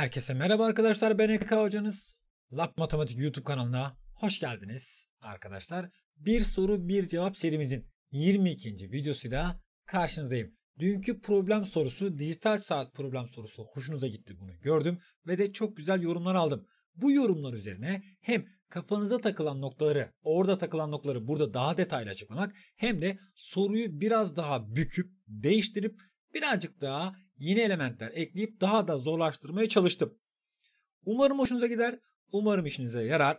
Herkese merhaba arkadaşlar ben EK hocanız. Lab Matematik YouTube kanalına hoş geldiniz arkadaşlar. Bir soru bir cevap serimizin 22. videosuyla karşınızdayım. Dünkü problem sorusu dijital saat problem sorusu hoşunuza gitti bunu gördüm ve de çok güzel yorumlar aldım. Bu yorumlar üzerine hem kafanıza takılan noktaları orada takılan noktaları burada daha detaylı açıklamak hem de soruyu biraz daha büküp değiştirip birazcık daha yeni elementler ekleyip daha da zorlaştırmaya çalıştım. Umarım hoşunuza gider, umarım işinize yarar.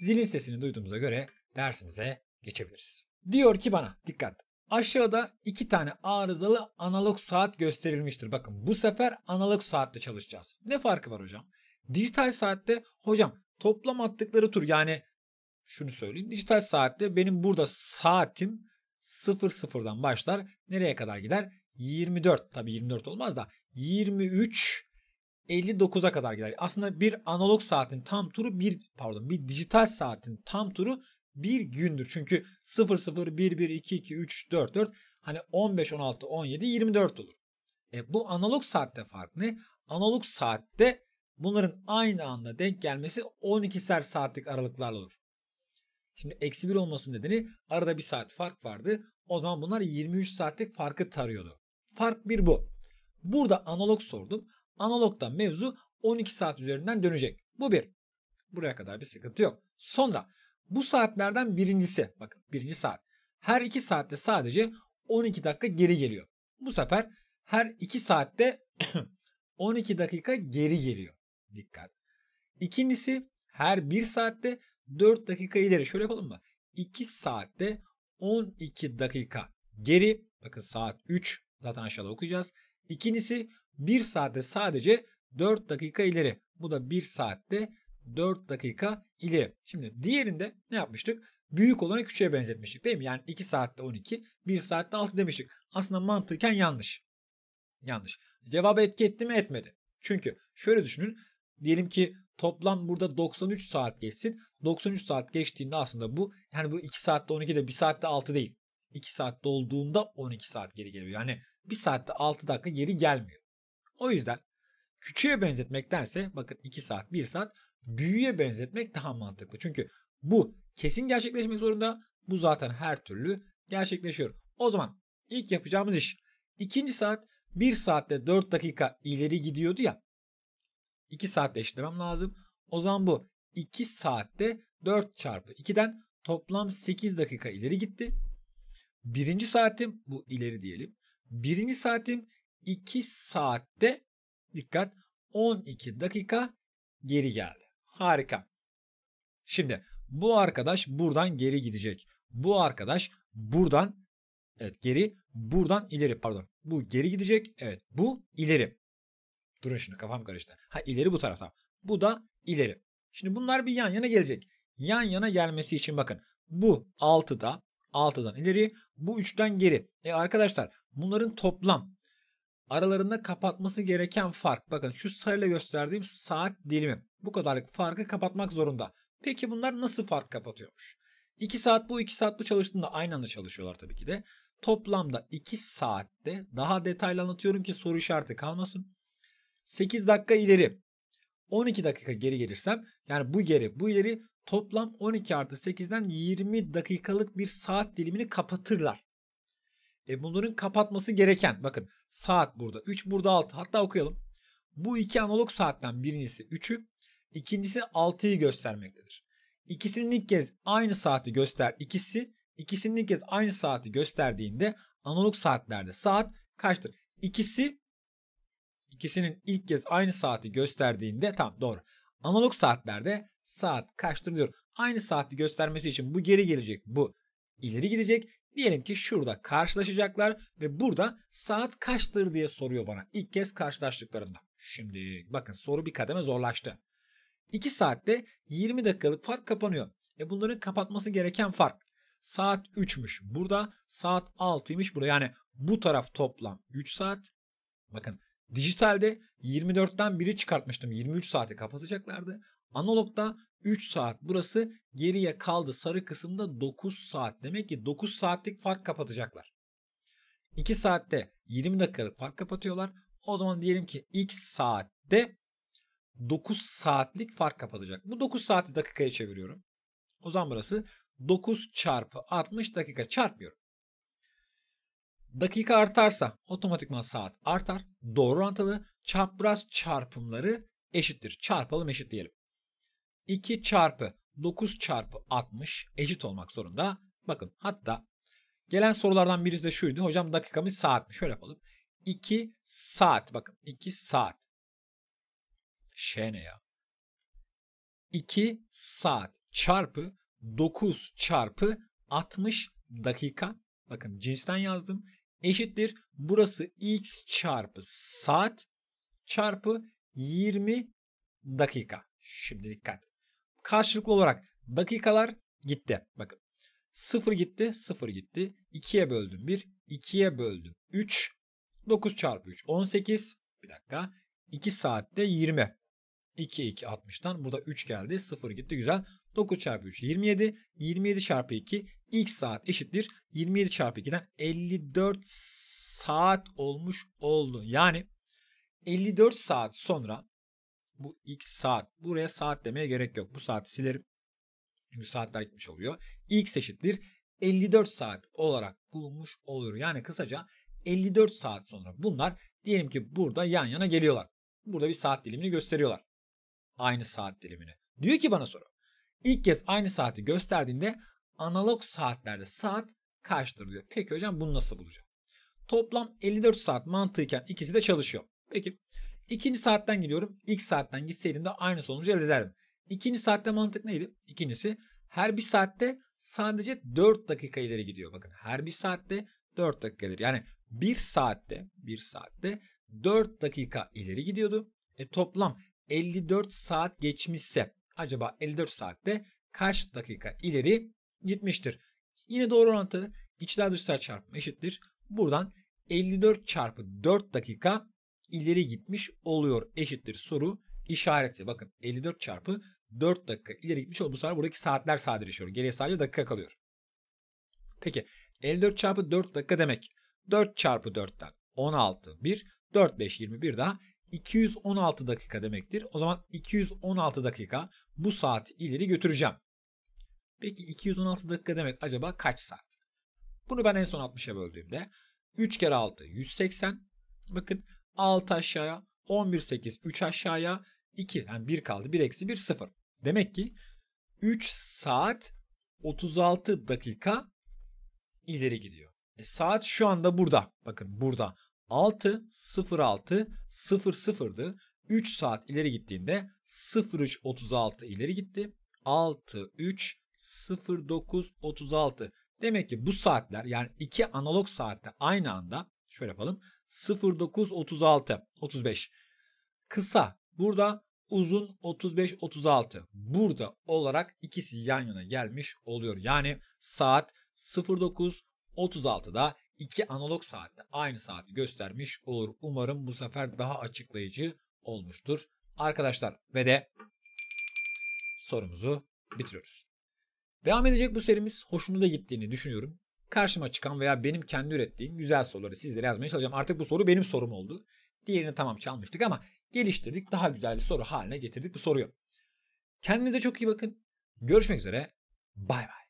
Zilin sesini duyduğumuza göre dersimize geçebiliriz. Diyor ki bana dikkat. Aşağıda iki tane arızalı analog saat gösterilmiştir. Bakın bu sefer analog saatle çalışacağız. Ne farkı var hocam? Dijital saatte hocam toplam attıkları tur yani şunu söyleyeyim. Dijital saatte benim burada saatim 0-0'dan başlar. Nereye kadar gider? 24. Tabi 24 olmaz da 23 59'a kadar gider. Aslında bir analog saatin tam turu bir pardon bir dijital saatin tam turu bir gündür. Çünkü 0 0 1 1 2 2 3 4 4 hani 15 16 17 24 olur. E bu analog saatte fark ne? Analog saatte bunların aynı anda denk gelmesi 12'ser saatlik aralıklarla olur. Şimdi eksi 1 olmasının nedeni arada bir saat fark vardı. O zaman bunlar 23 saatlik farkı tarıyordu. Fark bir bu. Burada analog sordum. Analogda mevzu 12 saat üzerinden dönecek. Bu bir. Buraya kadar bir sıkıntı yok. Sonra bu saatlerden birincisi. Bakın birinci saat. Her iki saatte sadece 12 dakika geri geliyor. Bu sefer her iki saatte 12 dakika geri geliyor. Dikkat. İkincisi her bir saatte 4 dakika ileri. Şöyle yapalım mı? 2 saatte 12 dakika geri. Bakın saat 3. Zaten aşağıda okuyacağız. İkincisi 1 saatte sadece 4 dakika ileri. Bu da 1 saatte 4 dakika ileri. Şimdi diğerinde ne yapmıştık? Büyük olanı küçüğe benzetmiştik değil mi? Yani 2 saatte 12, 1 saatte 6 demiştik. Aslında mantıken yanlış. Yanlış. Cevabı etki etti mi etmedi. Çünkü şöyle düşünün. Diyelim ki Toplam burada 93 saat geçsin. 93 saat geçtiğinde aslında bu yani bu 2 saatte 12 de 1 saatte 6 değil. 2 saatte olduğunda 12 saat geri geliyor. Yani 1 saatte 6 dakika geri gelmiyor. O yüzden küçüğe benzetmektense bakın 2 saat 1 saat büyüğe benzetmek daha mantıklı. Çünkü bu kesin gerçekleşmek zorunda. Bu zaten her türlü gerçekleşiyor. O zaman ilk yapacağımız iş ikinci saat 1 saatte 4 dakika ileri gidiyordu ya. 2 saatte eşitlemem lazım. O zaman bu 2 saatte 4 çarpı 2'den toplam 8 dakika ileri gitti. Birinci saatim bu ileri diyelim. Birinci saatim 2 saatte dikkat 12 dakika geri geldi. Harika. Şimdi bu arkadaş buradan geri gidecek. Bu arkadaş buradan evet geri buradan ileri pardon. Bu geri gidecek. Evet bu ileri. Durun şimdi kafam karıştı. Ha ileri bu taraftan. Bu da ileri. Şimdi bunlar bir yan yana gelecek. Yan yana gelmesi için bakın. Bu 6'da 6'dan ileri bu 3'ten geri. E arkadaşlar bunların toplam aralarında kapatması gereken fark. Bakın şu sayıyla gösterdiğim saat dilimi. Bu kadarlık farkı kapatmak zorunda. Peki bunlar nasıl fark kapatıyormuş? 2 saat bu 2 saat bu çalıştığında aynı anda çalışıyorlar tabii ki de. Toplamda 2 saatte daha detaylı anlatıyorum ki soru işareti kalmasın. 8 dakika ileri 12 dakika geri gelirsem yani bu geri bu ileri toplam 12 artı 8'den 20 dakikalık bir saat dilimini kapatırlar. E bunların kapatması gereken bakın saat burada 3 burada 6 hatta okuyalım. Bu iki analog saatten birincisi 3'ü ikincisi 6'yı göstermektedir. İkisinin ilk kez aynı saati göster ikisi ikisinin ilk kez aynı saati gösterdiğinde analog saatlerde saat kaçtır? İkisi ikisinin ilk kez aynı saati gösterdiğinde tam doğru. Analog saatlerde saat kaçtır diyor. Aynı saati göstermesi için bu geri gelecek bu ileri gidecek. Diyelim ki şurada karşılaşacaklar ve burada saat kaçtır diye soruyor bana ilk kez karşılaştıklarında. Şimdi bakın soru bir kademe zorlaştı. 2 saatte 20 dakikalık fark kapanıyor. E bunların kapatması gereken fark saat 3'müş. Burada saat 6'ymış burada. Yani bu taraf toplam 3 saat. Bakın Dijitalde 24'ten 1'i çıkartmıştım. 23 saate kapatacaklardı. Analogda 3 saat burası geriye kaldı sarı kısımda 9 saat. Demek ki 9 saatlik fark kapatacaklar. 2 saatte 20 dakikalık fark kapatıyorlar. O zaman diyelim ki x saatte 9 saatlik fark kapatacak. Bu 9 saati dakikaya çeviriyorum. O zaman burası 9 çarpı 60 dakika çarpmıyorum. Dakika artarsa otomatikman saat artar. Doğru orantılı çapraz çarpımları eşittir. Çarpalım eşit diyelim. 2 çarpı 9 çarpı 60 eşit olmak zorunda. Bakın hatta gelen sorulardan birisi de şuydu. Hocam dakikamız saat mi? Şöyle yapalım. 2 saat. Bakın 2 saat. Şey ne ya? 2 saat çarpı 9 çarpı 60 dakika. Bakın cinsten yazdım eşittir. Burası x çarpı saat çarpı 20 dakika. Şimdi dikkat. Karşılıklı olarak dakikalar gitti. Bakın 0 gitti 0 gitti. 2'ye böldüm 1. 2'ye böldüm 3. 9 çarpı 3 18. Bir dakika. 2 saatte 20. 2 2 60'tan burada 3 geldi 0 gitti güzel. 9 çarpı 3 27. 27 çarpı 2 ilk saat eşittir 27 çarpı 2'den 54 saat olmuş oldu. Yani 54 saat sonra bu x saat buraya saat demeye gerek yok. Bu saati silerim. Çünkü saatler gitmiş oluyor. X eşittir 54 saat olarak bulunmuş oluyor. Yani kısaca 54 saat sonra bunlar diyelim ki burada yan yana geliyorlar. Burada bir saat dilimini gösteriyorlar. Aynı saat dilimini. Diyor ki bana soru. İlk kez aynı saati gösterdiğinde analog saatlerde saat kaçtır diyor. Peki hocam bunu nasıl bulacağım? Toplam 54 saat mantığıken ikisi de çalışıyor. Peki ikinci saatten gidiyorum. İlk saatten gitseydim de aynı sonucu elde ederdim. İkinci saatte mantık neydi? İkincisi her bir saatte sadece 4 dakika ileri gidiyor. Bakın her bir saatte 4 dakika ileri. Yani bir saatte bir saatte 4 dakika ileri gidiyordu. E toplam 54 saat geçmişse acaba 54 saatte kaç dakika ileri gitmiştir. Yine doğru orantı içler dışlar çarpma eşittir. Buradan 54 çarpı 4 dakika ileri gitmiş oluyor eşittir soru işareti. Bakın 54 çarpı 4 dakika ileri gitmiş oluyor. Bu sefer buradaki saatler sadeleşiyor. Geriye sadece dakika kalıyor. Peki 54 çarpı 4 dakika demek. 4 çarpı 4'ten 16 1 4 5 21 daha 216 dakika demektir. O zaman 216 dakika bu saati ileri götüreceğim. Peki 216 dakika demek acaba kaç saat? Bunu ben en son 60'a böldüğümde 3 kere 6 180. Bakın 6 aşağıya 11 8 3 aşağıya 2 yani 1 kaldı 1 eksi 1 0. Demek ki 3 saat 36 dakika ileri gidiyor. E saat şu anda burada. Bakın burada 6 06 00'dı. 3 saat ileri gittiğinde 03.36 ileri gitti. 6 3 09.36. Demek ki bu saatler yani iki analog saatte aynı anda şöyle yapalım 09.36 35 kısa burada uzun 35 36 burada olarak ikisi yan yana gelmiş oluyor. Yani saat 09.36'da iki analog saatte aynı saati göstermiş olur. Umarım bu sefer daha açıklayıcı olmuştur. Arkadaşlar ve de sorumuzu bitiriyoruz. Devam edecek bu serimiz. Hoşunuza gittiğini düşünüyorum. Karşıma çıkan veya benim kendi ürettiğim güzel soruları sizlere yazmaya çalışacağım. Artık bu soru benim sorum oldu. Diğerini tamam çalmıştık ama geliştirdik. Daha güzel bir soru haline getirdik bu soruyu. Kendinize çok iyi bakın. Görüşmek üzere. Bay bay.